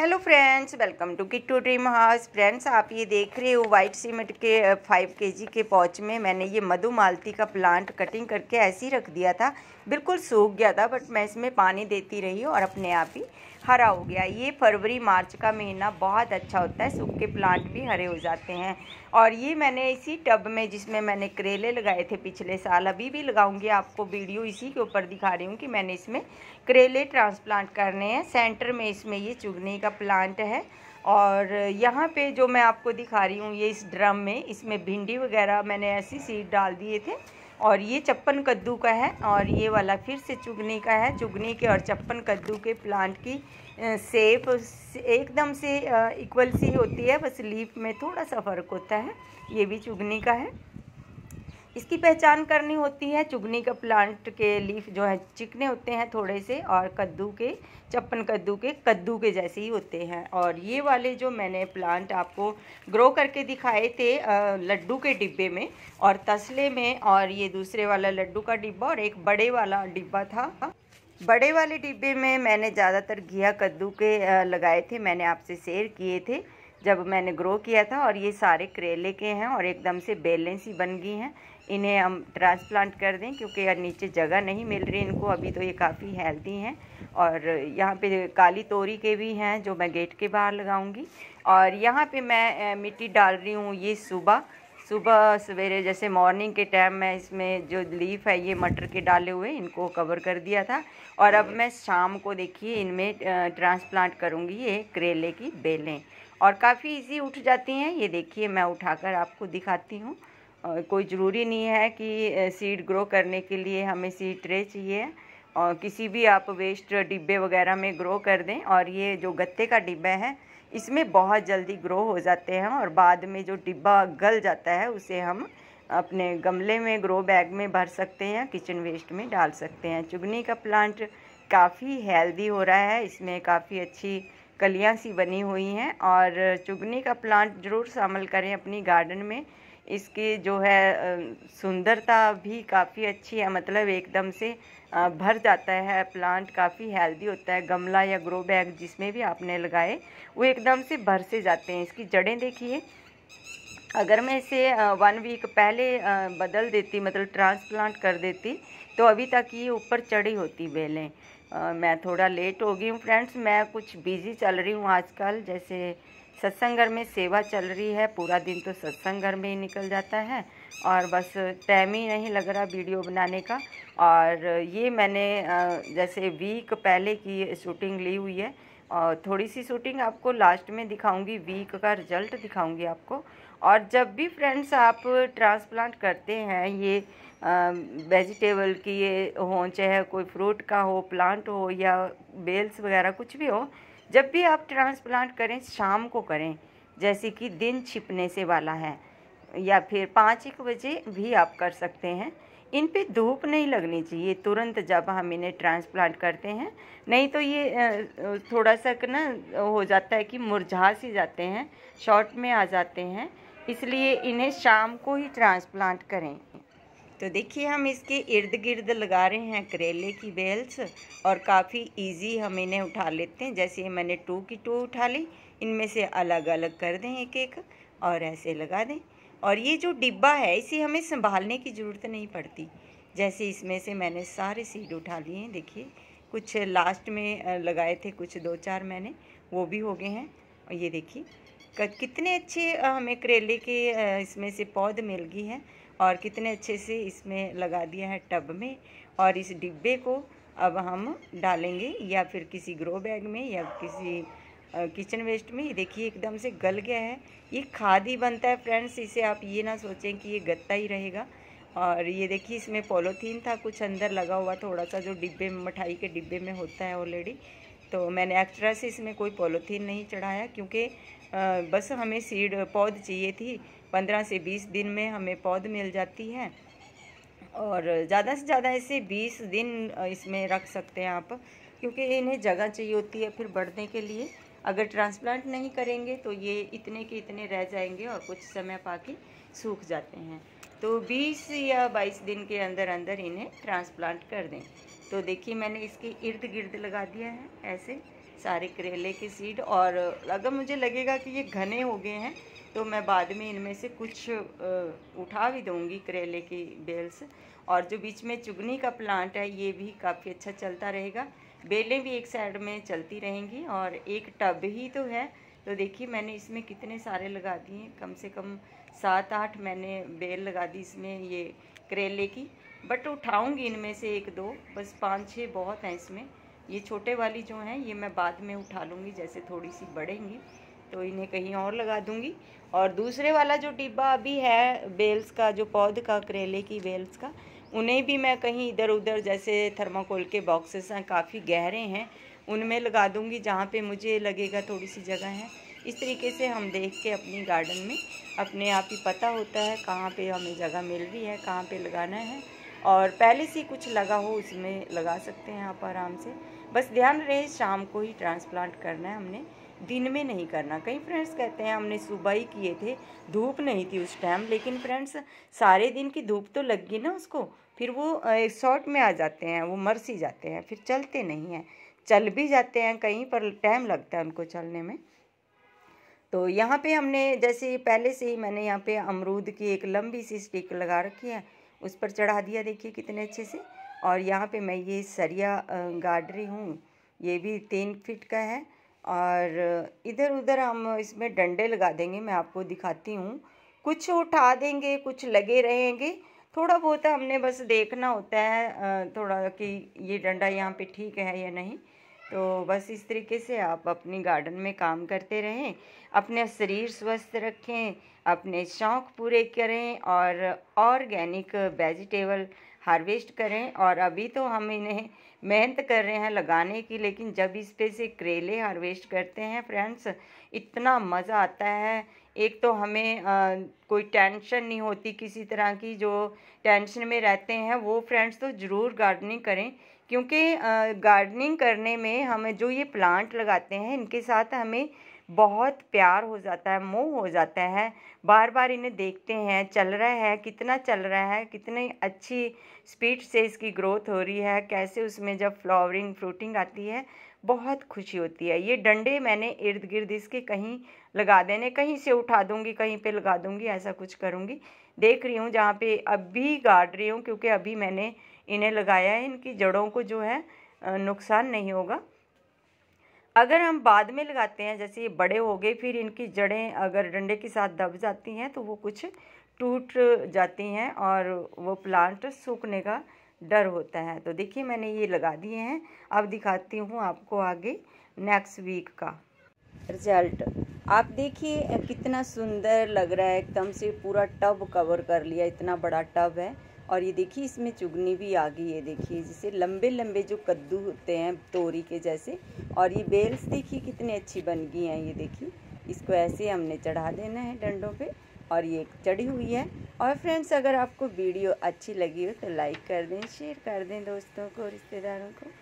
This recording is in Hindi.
hello friends welcome to kit to dream house friends आप ये देख रहे हो वाइट सीमेंट के फाइव केजी के पॉच में मैंने ये मधु मालती का प्लांट कटिंग करके ऐसे ही रख दिया था बिल्कुल सूख गया था बट मैं इसमें पानी देती रही और अपने आप ही हरा हो गया ये फरवरी मार्च का महीना बहुत अच्छा होता है सूखे प्लांट भी हरे हो जाते हैं और ये मैंने इसी टब में जिसमें मैंने करेले लगाए थे पिछले साल अभी भी लगाऊंगी आपको वीडियो इसी के ऊपर दिखा रही हूँ कि मैंने इसमें करेले ट्रांसप्लांट करने हैं सेंटर में इसमें ये चुगनी का प्लांट है और यहाँ पे जो मैं आपको दिखा रही हूँ ये इस ड्रम में इसमें भिंडी वगैरह मैंने ऐसी सीड डाल दिए थे और ये चप्पन कद्दू का है और ये वाला फिर से चुगने का है चुगनी के और चप्पन कद्दू के प्लांट की सेप एकदम से इक्वल सी होती है बस लीफ में थोड़ा सा फ़र्क होता है ये भी चुगनी का है इसकी पहचान करनी होती है चुगनी का प्लांट के लीफ जो है चिकने होते हैं थोड़े से और कद्दू के चप्पन कद्दू के कद्दू के जैसे ही होते हैं और ये वाले जो मैंने प्लांट आपको ग्रो करके दिखाए थे लड्डू के डिब्बे में और तसले में और ये दूसरे वाला लड्डू का डिब्बा और एक बड़े वाला डिब्बा था बड़े वाले डिब्बे में मैंने ज़्यादातर घिया कद्दू के लगाए थे मैंने आपसे शेयर किए थे जब मैंने ग्रो किया था और ये सारे करेले के हैं और एकदम से बैलेंस ही बन गई हैं इन्हें हम ट्रांसप्लांट कर दें क्योंकि यार नीचे जगह नहीं मिल रही इनको अभी तो ये काफ़ी हेल्दी हैं और यहाँ पे काली तोरी के भी हैं जो मैं गेट के बाहर लगाऊंगी और यहाँ पे मैं मिट्टी डाल रही हूँ ये सुबह सुबह सवेरे जैसे मॉर्निंग के टाइम मैं इसमें जो लीफ है ये मटर के डाले हुए इनको कवर कर दिया था और अब मैं शाम को देखिए इनमें ट्रांसप्लांट करूँगी ये करेले की बेलें और काफ़ी इजी उठ जाती हैं ये देखिए मैं उठाकर आपको दिखाती हूँ कोई ज़रूरी नहीं है कि सीड ग्रो करने के लिए हमें सीड ट्रे चाहिए और किसी भी आप वेस्ट डिब्बे वगैरह में ग्रो कर दें और ये जो गत्ते का डिब्बा है इसमें बहुत जल्दी ग्रो हो जाते हैं और बाद में जो डिब्बा गल जाता है उसे हम अपने गमले में ग्रो बैग में भर सकते हैं किचन वेस्ट में डाल सकते हैं चुगनी का प्लांट काफ़ी हेल्दी हो रहा है इसमें काफ़ी अच्छी कलियां सी बनी हुई हैं और चुगनी का प्लांट ज़रूर शामिल करें अपनी गार्डन में इसके जो है सुंदरता भी काफ़ी अच्छी है मतलब एकदम से भर जाता है प्लांट काफ़ी हेल्दी होता है गमला या ग्रो बैग जिसमें भी आपने लगाए वो एकदम से भर से जाते हैं इसकी जड़ें देखिए अगर मैं इसे वन वीक पहले बदल देती मतलब ट्रांसप्लांट कर देती तो अभी तक ये ऊपर चढ़ी होती बेलें आ, मैं थोड़ा लेट हो गई हूँ फ्रेंड्स मैं कुछ बिजी चल रही हूँ आजकल जैसे सत्संग घर में सेवा चल रही है पूरा दिन तो सत्संग घर में ही निकल जाता है और बस टाइम ही नहीं लग रहा वीडियो बनाने का और ये मैंने जैसे वीक पहले की शूटिंग ली हुई है और थोड़ी सी शूटिंग आपको लास्ट में दिखाऊंगी वीक का रिजल्ट दिखाऊंगी आपको और जब भी फ्रेंड्स आप ट्रांसप्लांट करते हैं ये वेजिटेबल की ये हों चाहे कोई फ्रूट का हो प्लांट हो या बेल्स वगैरह कुछ भी हो जब भी आप ट्रांसप्लांट करें शाम को करें जैसे कि दिन छिपने से वाला है या फिर पाँच एक बजे भी आप कर सकते हैं इन पे धूप नहीं लगनी चाहिए तुरंत जब हम इन्हें ट्रांसप्लांट करते हैं नहीं तो ये थोड़ा सा ना हो जाता है कि मुरझा सी जाते हैं शॉर्ट में आ जाते हैं इसलिए इन्हें शाम को ही ट्रांसप्लांट करें तो देखिए हम इसके इर्द गिर्द लगा रहे हैं करेले की बेल्स और काफ़ी इजी हम इन्हें उठा लेते हैं जैसे मैंने टू की टू उठा ली इनमें से अलग अलग कर दें एक एक और ऐसे लगा दें और ये जो डिब्बा है इसे हमें संभालने की ज़रूरत नहीं पड़ती जैसे इसमें से मैंने सारे सीड उठा लिए हैं देखिए कुछ लास्ट में लगाए थे कुछ दो चार मैंने वो भी हो गए हैं और ये देखिए कितने अच्छे हमें करेले के इसमें से पौध मिल गई है और कितने अच्छे से इसमें लगा दिया है टब में और इस डिब्बे को अब हम डालेंगे या फिर किसी ग्रो बैग में या किसी किचन वेस्ट में देखिए एकदम से गल गया है ये खाद ही बनता है फ्रेंड्स इसे आप ये ना सोचें कि ये गत्ता ही रहेगा और ये देखिए इसमें पॉलोथीन था कुछ अंदर लगा हुआ थोड़ा सा जो डिब्बे में मिठाई के डिब्बे में होता है ऑलरेडी तो मैंने एक्स्ट्रा से इसमें कोई पॉलोथीन नहीं चढ़ाया क्योंकि बस हमें सीड पौध चाहिए थी पंद्रह से बीस दिन में हमें पौध मिल जाती है और ज़्यादा से ज़्यादा इसे बीस दिन इसमें रख सकते हैं आप क्योंकि इन्हें जगह चाहिए होती है फिर बढ़ने के लिए अगर ट्रांसप्लांट नहीं करेंगे तो ये इतने के इतने रह जाएंगे और कुछ समय पा सूख जाते हैं तो 20 या 22 दिन के अंदर अंदर इन्हें ट्रांसप्लांट कर दें तो देखिए मैंने इसके इर्द गिर्द लगा दिया है ऐसे सारे करेले के सीड और अगर मुझे लगेगा कि ये घने हो गए हैं तो मैं बाद में इनमें से कुछ उठा भी दूँगी करेले की बेल्स और जो बीच में चुगनी का प्लांट है ये भी काफ़ी अच्छा चलता रहेगा बेलें भी एक साइड में चलती रहेंगी और एक टब ही तो है तो देखिए मैंने इसमें कितने सारे लगा दिए कम से कम सात आठ मैंने बेल लगा दी इसमें ये करेले की बट उठाऊंगी इनमें से एक दो बस पाँच छः बहुत हैं इसमें ये छोटे वाली जो हैं ये मैं बाद में उठा लूँगी जैसे थोड़ी सी बढ़ेंगी तो इन्हें कहीं और लगा दूंगी और दूसरे वाला जो डिब्बा अभी है बेल्स का जो पौध का करेले की बेल्स का उन्हें भी मैं कहीं इधर उधर जैसे थर्माकोल के बॉक्सेस हैं काफ़ी गहरे हैं उनमें लगा दूंगी जहाँ पे मुझे लगेगा थोड़ी सी जगह है इस तरीके से हम देख के अपनी गार्डन में अपने आप ही पता होता है कहाँ पे हमें जगह मिल रही है कहाँ पे लगाना है और पहले से कुछ लगा हो उसमें लगा सकते हैं आप आराम से बस ध्यान रहे शाम को ही ट्रांसप्लांट करना है हमने दिन में नहीं करना कई फ्रेंड्स कहते हैं हमने सुबह ही किए थे धूप नहीं थी उस टाइम लेकिन फ्रेंड्स सारे दिन की धूप तो लग गई ना उसको फिर वो शॉर्ट में आ जाते हैं वो मर सी जाते हैं फिर चलते नहीं हैं चल भी जाते हैं कहीं पर टाइम लगता है उनको चलने में तो यहाँ पे हमने जैसे पहले से ही मैंने यहाँ पे अमरूद की एक लंबी सी स्टिक लगा रखी है उस पर चढ़ा दिया देखिए कितने अच्छे से और यहाँ पे मैं ये सरिया गाड़ रही हूँ ये भी तीन फिट का है और इधर उधर हम इसमें डंडे लगा देंगे मैं आपको दिखाती हूँ कुछ उठा देंगे कुछ लगे रहेंगे थोड़ा बहुत हमने बस देखना होता है थोड़ा कि ये डंडा यहाँ पे ठीक है या नहीं तो बस इस तरीके से आप अपनी गार्डन में काम करते रहें अपने शरीर स्वस्थ रखें अपने शौक़ पूरे करें और ऑर्गेनिक वेजिटेबल हार्वेस्ट करें और अभी तो हम इन्हें मेहनत कर रहे हैं लगाने की लेकिन जब इस पे से करेले हार्वेस्ट करते हैं फ्रेंड्स इतना मज़ा आता है एक तो हमें आ, कोई टेंशन नहीं होती किसी तरह की जो टेंशन में रहते हैं वो फ्रेंड्स तो ज़रूर गार्डनिंग करें क्योंकि गार्डनिंग करने में हमें जो ये प्लांट लगाते हैं इनके साथ हमें बहुत प्यार हो जाता है मोह हो जाता है बार बार इन्हें देखते हैं चल रहा है कितना चल रहा है कितनी अच्छी स्पीड से इसकी ग्रोथ हो रही है कैसे उसमें जब फ्लावरिंग फ्रूटिंग आती है बहुत खुशी होती है ये डंडे मैंने इर्द गिर्द इसके कहीं लगा देने कहीं से उठा दूंगी कहीं पे लगा दूंगी ऐसा कुछ करूँगी देख रही हूँ जहाँ पे अभी गाड़ रही हूँ क्योंकि अभी मैंने इन्हें लगाया है इनकी जड़ों को जो है नुकसान नहीं होगा अगर हम बाद में लगाते हैं जैसे ये बड़े हो गए फिर इनकी जड़ें अगर डंडे के साथ दब जाती हैं तो वो कुछ टूट जाती हैं और वो प्लांट सूखने का डर होता है तो देखिए मैंने ये लगा दिए हैं अब दिखाती हूँ आपको आगे नेक्स्ट वीक का रिजल्ट आप देखिए कितना सुंदर लग रहा है एकदम से पूरा टब कवर कर लिया इतना बड़ा टब है और ये देखिए इसमें चुगनी भी आ गई है देखिए जिसे लंबे लंबे जो कद्दू होते हैं तोरी के जैसे और ये बेल्स देखिए कितनी अच्छी बन गई हैं ये देखिए इसको ऐसे हमने चढ़ा देना है डंडों पे और ये चढ़ी हुई है और फ्रेंड्स अगर आपको वीडियो अच्छी लगी हो तो लाइक कर दें शेयर कर दें दोस्तों को रिश्तेदारों को